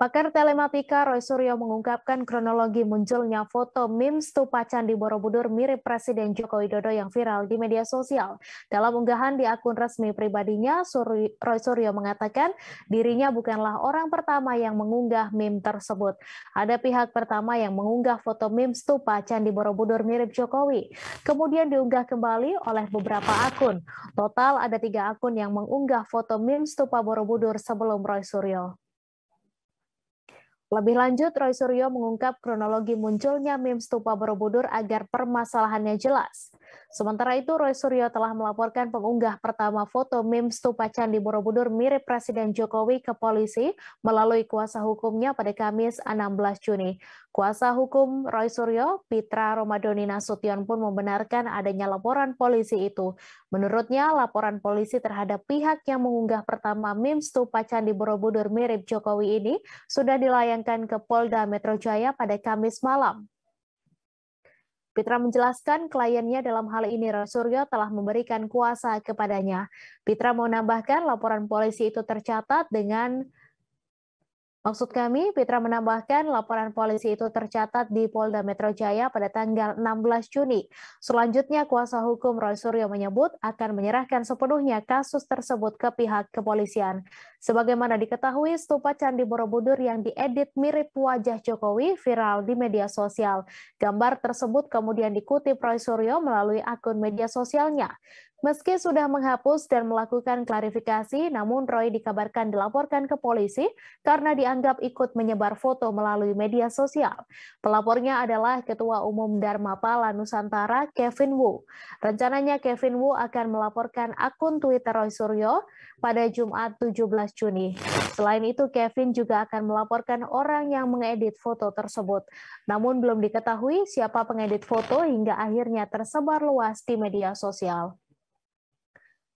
Pakar telematika Roy Suryo mengungkapkan kronologi munculnya foto memes stupa di Borobudur mirip Presiden Joko Widodo yang viral di media sosial. Dalam unggahan di akun resmi pribadinya, Roy Suryo mengatakan dirinya bukanlah orang pertama yang mengunggah meme tersebut. Ada pihak pertama yang mengunggah foto meme stupa di Borobudur mirip Jokowi. Kemudian diunggah kembali oleh beberapa akun. Total ada tiga akun yang mengunggah foto meme stupa Borobudur sebelum Roy Suryo. Lebih lanjut, Roy Suryo mengungkap kronologi munculnya meme stupa Borobudur agar permasalahannya jelas. Sementara itu, Roy Suryo telah melaporkan pengunggah pertama foto meme stupa candi Borobudur mirip Presiden Jokowi ke polisi melalui kuasa hukumnya pada Kamis 16 Juni. Kuasa hukum Roy Suryo, Pitra Romadoni Nasution pun membenarkan adanya laporan polisi itu. Menurutnya, laporan polisi terhadap pihak yang mengunggah pertama meme stupa candi Borobudur mirip Jokowi ini sudah dilayangkan ke Polda Metro Jaya pada Kamis malam. Pitra menjelaskan kliennya dalam hal ini Rasuryo telah memberikan kuasa kepadanya. Pitra menambahkan laporan polisi itu tercatat dengan Maksud kami, Fitra menambahkan laporan polisi itu tercatat di Polda Metro Jaya pada tanggal 16 Juni. Selanjutnya, kuasa hukum Roy Suryo menyebut akan menyerahkan sepenuhnya kasus tersebut ke pihak kepolisian. Sebagaimana diketahui, stupa Candi Borobudur yang diedit mirip wajah Jokowi viral di media sosial. Gambar tersebut kemudian dikutip Roy Suryo melalui akun media sosialnya. Meski sudah menghapus dan melakukan klarifikasi, namun Roy dikabarkan dilaporkan ke polisi karena di dianggap ikut menyebar foto melalui media sosial. Pelapornya adalah Ketua Umum Dharma Pala Nusantara, Kevin Wu. Rencananya Kevin Wu akan melaporkan akun Twitter Roy Suryo pada Jumat 17 Juni. Selain itu, Kevin juga akan melaporkan orang yang mengedit foto tersebut. Namun belum diketahui siapa pengedit foto hingga akhirnya tersebar luas di media sosial.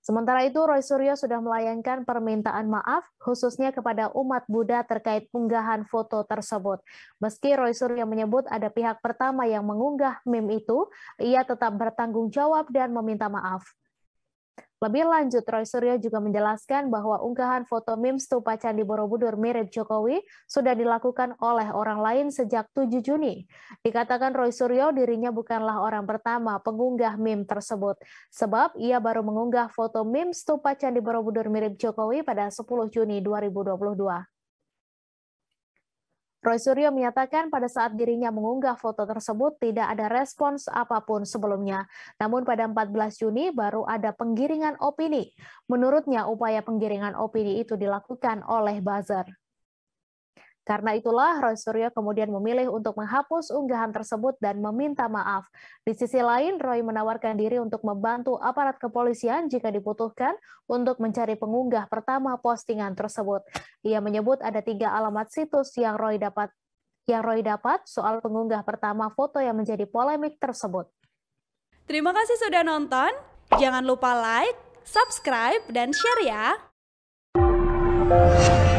Sementara itu, Roy Suryo sudah melayangkan permintaan maaf khususnya kepada umat Buddha terkait unggahan foto tersebut. Meski Roy Suryo menyebut ada pihak pertama yang mengunggah meme itu, ia tetap bertanggung jawab dan meminta maaf. Lebih lanjut, Roy Suryo juga menjelaskan bahwa unggahan foto meme stupa Candi Borobudur mirip Jokowi sudah dilakukan oleh orang lain sejak 7 Juni. Dikatakan Roy Suryo dirinya bukanlah orang pertama pengunggah meme tersebut, sebab ia baru mengunggah foto meme stupa Candi Borobudur mirip Jokowi pada 10 Juni 2022. Roy Suryo menyatakan pada saat dirinya mengunggah foto tersebut tidak ada respons apapun sebelumnya. Namun pada 14 Juni baru ada penggiringan opini. Menurutnya upaya penggiringan opini itu dilakukan oleh buzzer. Karena itulah Roy Suryo kemudian memilih untuk menghapus unggahan tersebut dan meminta maaf. Di sisi lain, Roy menawarkan diri untuk membantu aparat kepolisian jika dibutuhkan untuk mencari pengunggah pertama postingan tersebut. Ia menyebut ada tiga alamat situs yang Roy dapat yang Roy dapat soal pengunggah pertama foto yang menjadi polemik tersebut. Terima kasih sudah nonton. Jangan lupa like, subscribe, dan share ya.